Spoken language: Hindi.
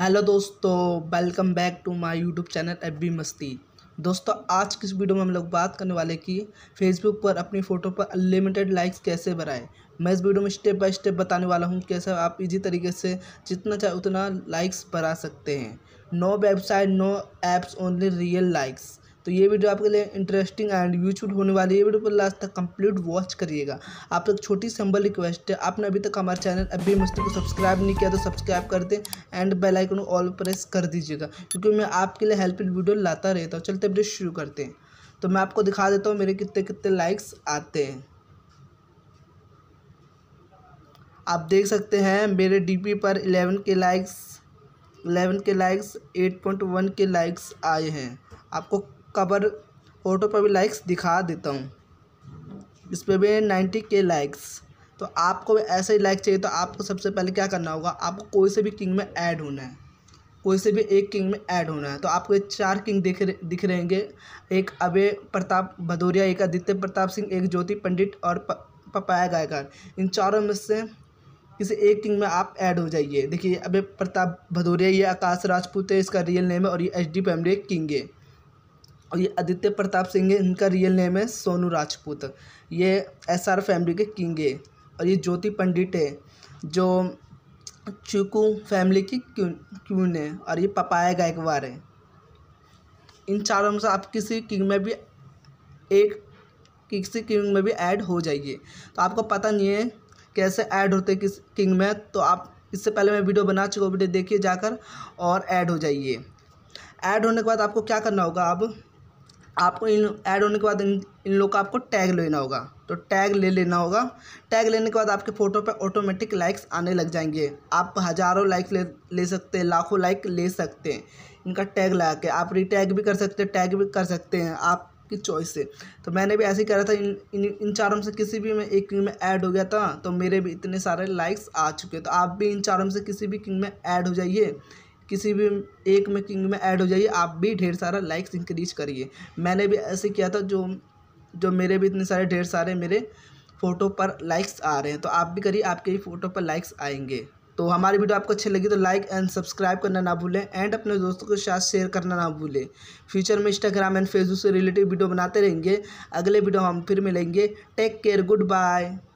हेलो दोस्तों welcome back to my YouTube channel F B मस्ती दोस्तों आज किस वीडियो में हम लोग बात करने वाले कि फेसबुक पर अपनी फ़ोटो पर अनलिमिटेड लाइक्स कैसे बढ़ाएं मैं इस वीडियो में स्टेप बाय स्टेप बताने वाला हूं कैसे आप इजी तरीके से जितना चाहे उतना लाइक्स बढ़ा सकते हैं no website no apps only real likes तो ये वीडियो आपके लिए इंटरेस्टिंग एंड यूजफुल होने वाली है वीडियो पर लास्ट तक कंप्लीट वॉच करिएगा आप तक छोटी सिंबल रिक्वेस्ट है आपने अभी तक हमारे चैनल अभी मस्ती को सब्सक्राइब नहीं किया तो सब्सक्राइब कर दें एंड बेलाइकन को ऑल प्रेस कर दीजिएगा क्योंकि मैं आपके लिए हेल्पफुल वीडियो लाता रहता हूँ चलते वीडियो शुरू करते हैं तो मैं आपको दिखा देता हूँ मेरे कितने कितने लाइक्स आते हैं आप देख सकते हैं मेरे डीपी पर 11 के लाइक्स 11 के लाइक्स 8.1 के लाइक्स आए हैं आपको कवर फ़ोटो पर भी लाइक्स दिखा देता हूँ इस पर भी नाइन्टी के लाइक्स तो आपको ऐसे ही लाइक चाहिए तो आपको सबसे पहले क्या करना होगा आपको कोई से भी किंग में ऐड होना है कोई से भी एक किंग में ऐड होना है तो आपको चार किंग दिख रहे दिख रहेंगे एक अभय प्रताप भदौरिया एक आदित्य प्रताप सिंह एक ज्योति पंडित और प, पपाया गायकार इन चारों में से किसी एक किंग में आप ऐड हो जाइए देखिए अभय प्रताप भदौरिया ये आकाश राजपूत है इसका रियल नेम है और ये एच डी फैमिली किंग है और ये आदित्य प्रताप सिंह है इनका रियल नेम है सोनू राजपूत ये एस आर फैमिली के किंग है और ये ज्योति पंडित है जो चुकू फैमिली की क्यून है और ये पपाया गायकवार है इन चारों में से आप किसी किंग में भी एक किसी किंग में भी ऐड हो जाइए तो आपको पता नहीं है कैसे ऐड होते किस किंग में तो आप इससे पहले मैं वीडियो बना चुका हूँ वीडियो देखिए जाकर और ऐड हो जाइए ऐड होने के बाद आपको क्या करना होगा अब आपको इन ऐड होने के बाद इन इन लोग का आपको टैग लेना होगा तो टैग ले लेना होगा टैग लेने के बाद आपके फ़ोटो पर ऑटोमेटिक लाइक्स आने लग जाएंगे आप हज़ारों लाइक ले ले सकते हैं लाखों लाइक ले सकते हैं इनका टैग लगा के आप रिटैग भी कर सकते हैं टैग भी कर सकते हैं आपकी चॉइस से तो मैंने भी ऐसे ही करा था इन इन इन चारों से किसी भी में एक किंग में ऐड हो गया था तो मेरे भी इतने सारे लाइक्स आ चुके तो आप भी इन चारों से किसी भी किंग में ऐड हो जाइए किसी भी एक में किंग में ऐड हो जाइए आप भी ढेर सारा लाइक्स इंक्रीज करिए मैंने भी ऐसे किया था जो जो मेरे भी इतने सारे ढेर सारे मेरे फ़ोटो पर लाइक्स आ रहे हैं तो आप भी करिए आपके भी फ़ोटो पर लाइक्स आएंगे तो हमारी वीडियो आपको अच्छी लगी तो लाइक एंड सब्सक्राइब करना ना भूलें एंड अपने दोस्तों के साथ शेयर करना ना भूलें फ्यूचर में इंस्टाग्राम एंड फेसबुक से रिलेटेड वीडियो बनाते रहेंगे अगले वीडियो हम फिर मिलेंगे टेक केयर गुड बाय